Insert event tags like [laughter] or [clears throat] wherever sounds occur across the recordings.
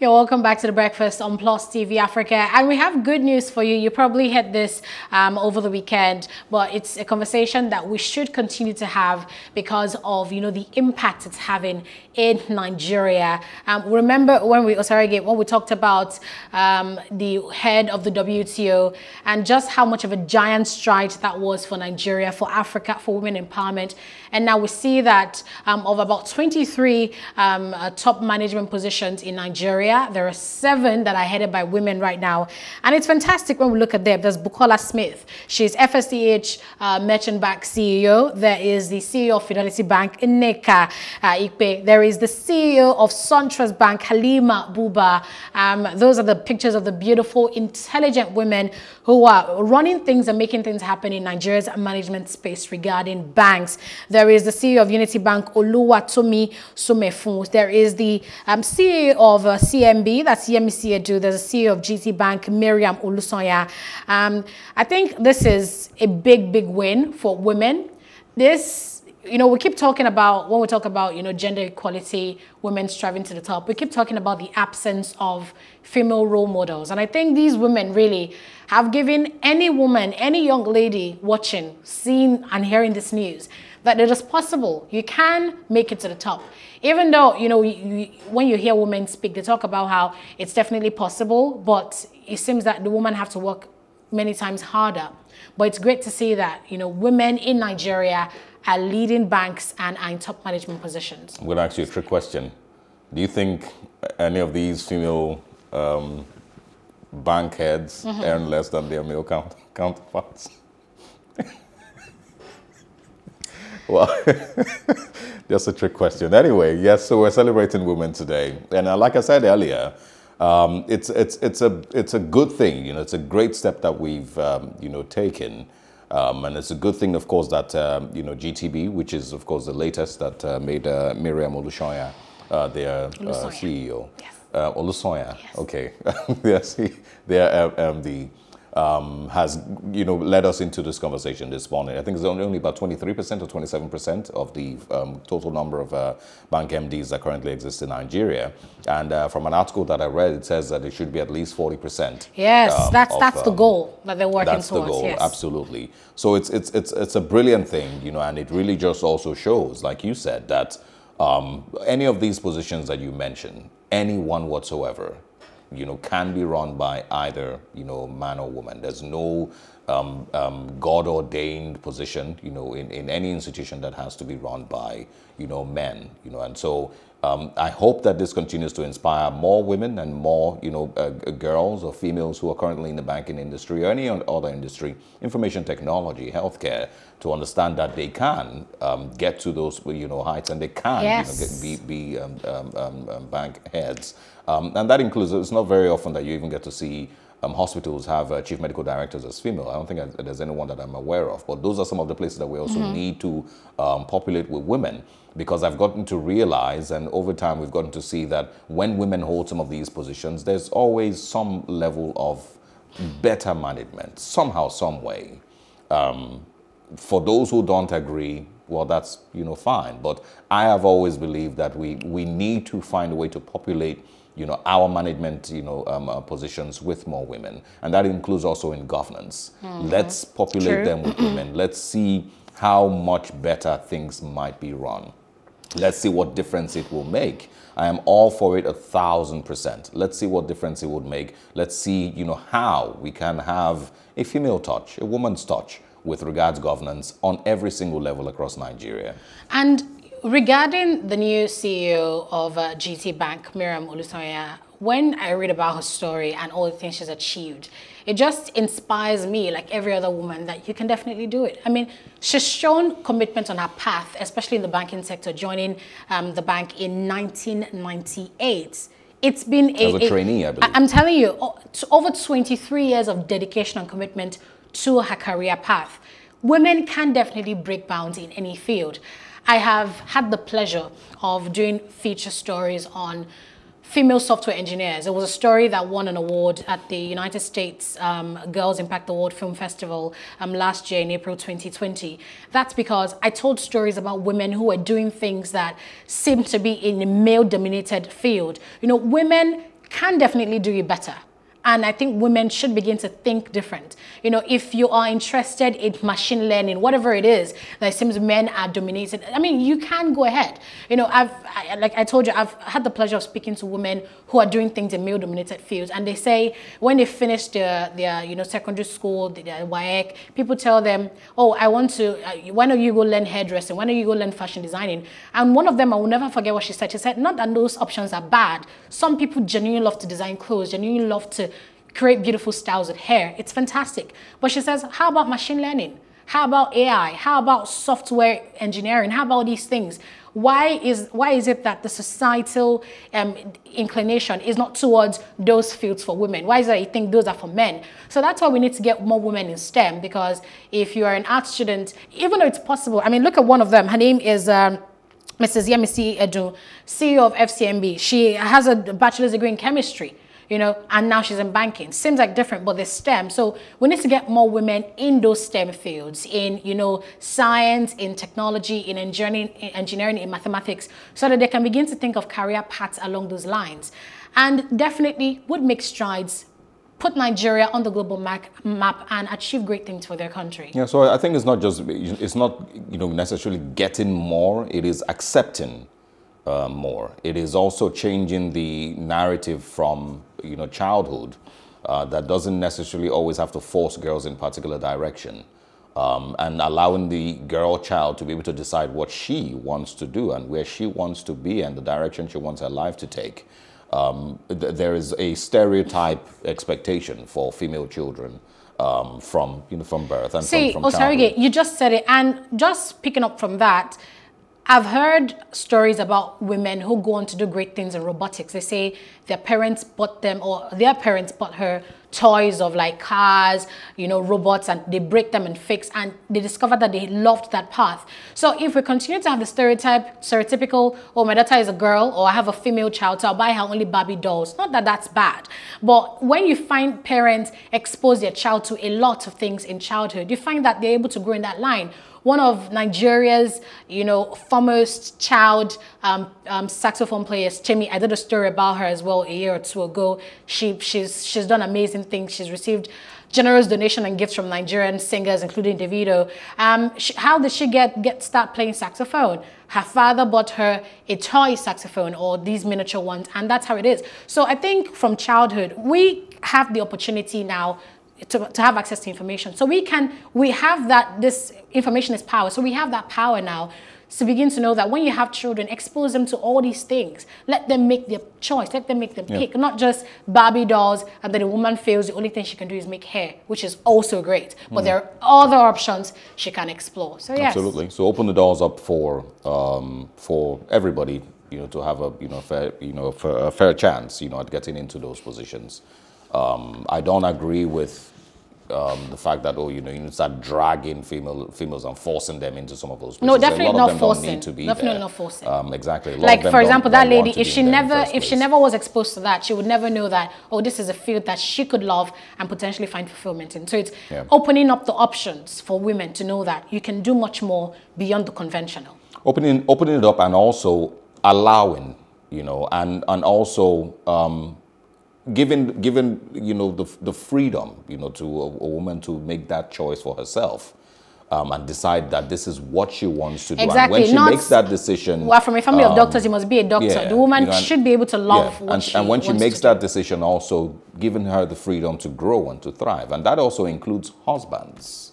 Yeah, welcome back to The Breakfast on Plus TV Africa. And we have good news for you. You probably heard this um, over the weekend, but it's a conversation that we should continue to have because of, you know, the impact it's having in Nigeria. Um, remember when we, oh, sorry, when we talked about um, the head of the WTO and just how much of a giant stride that was for Nigeria, for Africa, for women empowerment. And now we see that um, of about 23 um, uh, top management positions in Nigeria, area. There are seven that are headed by women right now. And it's fantastic when we look at them. There's Bukola Smith. She's FSCH uh, Merchant Bank CEO. There is the CEO of Fidelity Bank, in uh, Ikpe. There is the CEO of SunTrust Bank, Halima Buba. Um, those are the pictures of the beautiful, intelligent women who are running things and making things happen in Nigeria's management space regarding banks. There is the CEO of Unity Bank, Oluwatomi Sumefun. There is the um, CEO of uh, CMB, that's Yemi do. there's a CEO of GT Bank, Miriam Ulusoya. Um, I think this is a big, big win for women. This you know, we keep talking about when we talk about, you know, gender equality, women striving to the top, we keep talking about the absence of female role models. And I think these women really have given any woman, any young lady watching, seeing and hearing this news, that it is possible. You can make it to the top. Even though, you know, you, you, when you hear women speak, they talk about how it's definitely possible, but it seems that the woman have to work many times harder. But it's great to see that, you know, women in Nigeria are leading banks and are in top management positions. I'm going to ask you a trick question. Do you think any of these female um, bank heads mm -hmm. earn less than their male counterparts? [laughs] Well, [laughs] just a trick question. Anyway, yes, so we're celebrating women today. And uh, like I said earlier, um, it's, it's, it's, a, it's a good thing. You know, it's a great step that we've, um, you know, taken. Um, and it's a good thing, of course, that, um, you know, GTB, which is, of course, the latest that uh, made uh, Miriam Olushoya uh, their uh, CEO. Yes. Uh, Olusoya. Yes. Okay. yes, [laughs] their MD um, has you know led us into this conversation this morning. I think it's only about 23% or 27% of the um, total number of uh, bank MDs that currently exist in Nigeria. And uh, from an article that I read, it says that it should be at least 40%. Yes, um, that's of, that's the um, goal that they're working that's towards. That's the goal, yes. absolutely. So it's it's it's it's a brilliant thing, you know, and it really just also shows, like you said, that um, any of these positions that you mentioned, anyone whatsoever you know, can be run by either, you know, man or woman. There's no um, um, God ordained position, you know, in, in any institution that has to be run by, you know, men, you know, and so um, I hope that this continues to inspire more women and more, you know, uh, girls or females who are currently in the banking industry or any other industry, information technology, healthcare, to understand that they can um, get to those, you know, heights and they can yes. you know, get, be, be um, um, bank heads. and that includes, it's not very often that you even get to see um, hospitals have uh, chief medical directors as female. I don't think I, there's anyone that I'm aware of, but those are some of the places that we also mm -hmm. need to um, populate with women because I've gotten to realize, and over time we've gotten to see that when women hold some of these positions, there's always some level of better management somehow, some way. Um, for those who don't agree, well, that's you know fine. But I have always believed that we we need to find a way to populate you know, our management, you know, um, uh, positions with more women. And that includes also in governance. Mm. Let's populate True. them with [clears throat] women. Let's see how much better things might be run. Let's see what difference it will make. I am all for it a thousand percent. Let's see what difference it would make. Let's see, you know, how we can have a female touch, a woman's touch with regards governance on every single level across Nigeria. And Regarding the new CEO of uh, GT Bank, Miriam Olusoya, when I read about her story and all the things she's achieved, it just inspires me, like every other woman, that you can definitely do it. I mean, she's shown commitment on her path, especially in the banking sector, joining um, the bank in 1998. It's been a, a trainee, a, I believe. I'm telling you, over 23 years of dedication and commitment to her career path. Women can definitely break bounds in any field. I have had the pleasure of doing feature stories on female software engineers. It was a story that won an award at the United States um, Girls Impact Award Film Festival um, last year in April 2020. That's because I told stories about women who were doing things that seemed to be in a male-dominated field. You know, women can definitely do it better. And I think women should begin to think different. You know, if you are interested in machine learning, whatever it is that seems men are dominated, I mean, you can go ahead. You know, I've, I, like I told you, I've had the pleasure of speaking to women who are doing things in male dominated fields. And they say when they finish their, their you know, secondary school, their WAEC, people tell them, oh, I want to, uh, why don't you go learn hairdressing? Why don't you go learn fashion designing? And one of them, I will never forget what she said. She said, not that those options are bad. Some people genuinely love to design clothes, genuinely love to create beautiful styles of hair. It's fantastic. But she says, how about machine learning? How about AI? How about software engineering? How about these things? Why is, why is it that the societal um, inclination is not towards those fields for women? Why is it that you think those are for men? So that's why we need to get more women in STEM because if you are an art student, even though it's possible, I mean, look at one of them. Her name is... Um, Mrs. Yemisi Edu, CEO of FCMB. She has a bachelor's degree in chemistry you know, and now she's in banking. Seems like different, but there's STEM. So we need to get more women in those STEM fields, in, you know, science, in technology, in engineering, in, engineering, in mathematics, so that they can begin to think of career paths along those lines. And definitely would make strides put Nigeria on the global map, map and achieve great things for their country. Yeah, so I think it's not just, it's not, you know, necessarily getting more, it is accepting uh, more. It is also changing the narrative from you know childhood uh, that doesn't necessarily always have to force girls in particular direction. Um, and allowing the girl child to be able to decide what she wants to do and where she wants to be and the direction she wants her life to take. Um, th there is a stereotype expectation for female children um, from you know from birth and See, from, from oh, you just said it, and just picking up from that, I've heard stories about women who go on to do great things in robotics. They say their parents bought them or their parents bought her toys of like cars, you know, robots, and they break them and fix, and they discover that they loved that path. So if we continue to have the stereotype, stereotypical, oh, my daughter is a girl, or I have a female child, so I'll buy her only Barbie dolls. Not that that's bad, but when you find parents expose their child to a lot of things in childhood, you find that they're able to grow in that line one of Nigeria's, you know, foremost child um, um, saxophone players, Timmy. I did a story about her as well a year or two ago. She, she's, she's done amazing things. She's received generous donation and gifts from Nigerian singers, including Davido. Um, she, how did she get, get start playing saxophone? Her father bought her a toy saxophone or these miniature ones, and that's how it is. So I think from childhood, we have the opportunity now to, to have access to information. So we can, we have that, this information is power. So we have that power now to begin to know that when you have children, expose them to all these things. Let them make their choice. Let them make them yeah. pick. Not just Barbie dolls and then a woman fails, the only thing she can do is make hair, which is also great. But mm. there are other options she can explore. So yes. Absolutely. So open the doors up for, um, for everybody, you know, to have a, you know, fair, you know, a fair chance, you know, at getting into those positions. Um, I don't agree with um, the fact that oh you know you start dragging female females and forcing them into some of those places. no definitely not forcing definitely there. not forcing um, exactly like for example that lady if she never if she never was exposed to that she would never know that oh this is a field that she could love and potentially find fulfillment in so it's yeah. opening up the options for women to know that you can do much more beyond the conventional opening opening it up and also allowing you know and and also um, given given you know the the freedom you know to a, a woman to make that choice for herself. Um, and decide that this is what she wants to do. Exactly. And when she Not, makes that decision, well, from a family um, of doctors, you must be a doctor. Yeah, the woman you know, and, should be able to love yeah, and, she and, when she makes that do. decision, also giving her the freedom to grow and to thrive, and that also includes husbands.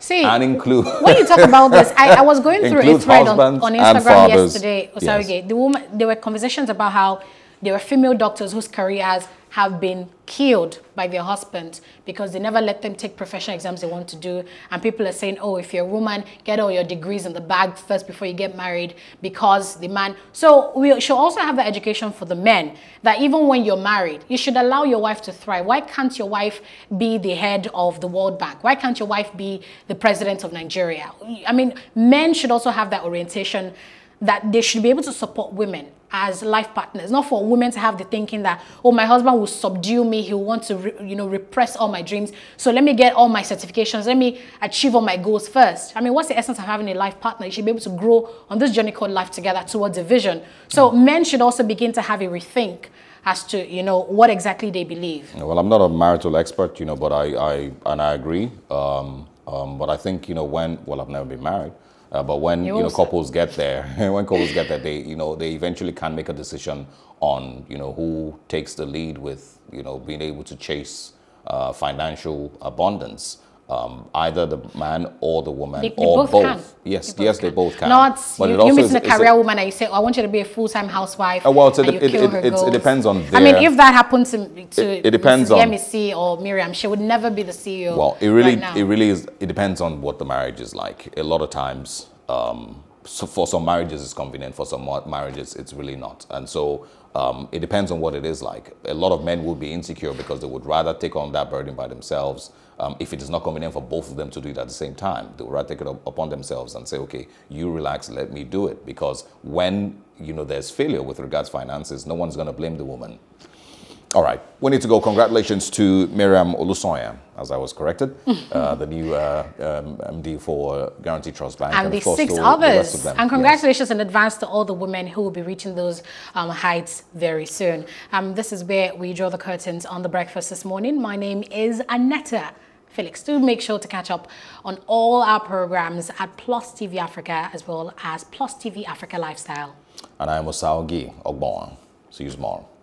See, and include [laughs] when you talk about this, I, I was going through a thread on, on Instagram yesterday. Oh, sorry, yes. the woman, there were conversations about how there were female doctors whose careers have been killed by their husbands because they never let them take professional exams they want to do. And people are saying, oh, if you're a woman, get all your degrees in the bag first before you get married because the man. So we should also have the education for the men that even when you're married, you should allow your wife to thrive. Why can't your wife be the head of the World Bank? Why can't your wife be the president of Nigeria? I mean, men should also have that orientation that they should be able to support women as life partners not for women to have the thinking that oh my husband will subdue me he'll want to you know repress all my dreams so let me get all my certifications let me achieve all my goals first i mean what's the essence of having a life partner you should be able to grow on this journey called life together towards a vision so mm. men should also begin to have a rethink as to you know what exactly they believe well i'm not a marital expert you know but i, I and i agree um, um, but i think you know when well i've never been married uh, but when you know couples get there, [laughs] when couples get there, they you know they eventually can make a decision on you know who takes the lead with you know being able to chase uh, financial abundance um, either the man or the woman they, they or both. both. Yes, they both yes, can. they both can. Not but you, you meet a career a, woman and you say, oh, "I want you to be a full-time housewife." Oh, well, it, it, it, depends on. Their, I mean, if that happens to, to it, depends Mrs. on MEC or Miriam, she would never be the CEO. Well, it really, right it really is. It depends on what the marriage is like. A lot of times, um, so for some marriages, it's convenient. For some marriages, it's really not. And so um, it depends on what it is like. A lot of men will be insecure because they would rather take on that burden by themselves um, if it is not convenient for both of them to do it at the same time, they will rather take it up upon themselves and say, okay, you relax, let me do it. Because when you know there's failure with regards finances, no one's going to blame the woman. All right, we need to go. Congratulations to Miriam Olusoya, as I was corrected, [laughs] uh, the new uh, um, MD for Guarantee Trust Bank. And, and the six others. The and congratulations yes. in advance to all the women who will be reaching those um, heights very soon. Um, this is where we draw the curtains on The Breakfast this morning. My name is Annetta Felix. Do make sure to catch up on all our programs at Plus TV Africa as well as Plus TV Africa Lifestyle. And I am Osao Gi Ogbon. See you tomorrow.